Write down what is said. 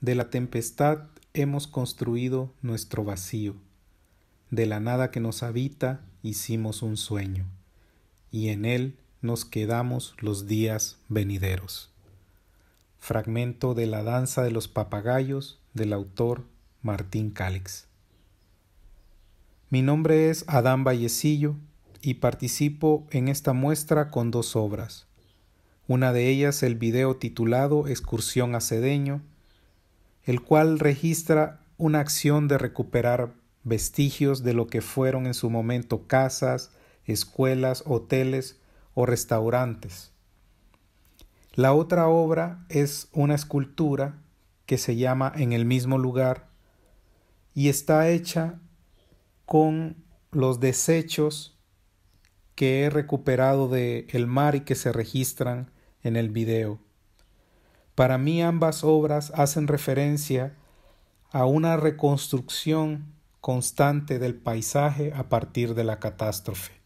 De la tempestad hemos construido nuestro vacío. De la nada que nos habita hicimos un sueño, y en él nos quedamos los días venideros. Fragmento de La Danza de los Papagayos del autor Martín Cálix. Mi nombre es Adán Vallecillo y participo en esta muestra con dos obras. Una de ellas el video titulado Excursión a Cedeño, el cual registra una acción de recuperar vestigios de lo que fueron en su momento casas, escuelas, hoteles o restaurantes. La otra obra es una escultura que se llama En el mismo lugar y está hecha con los desechos que he recuperado del mar y que se registran en el video. Para mí ambas obras hacen referencia a una reconstrucción constante del paisaje a partir de la catástrofe.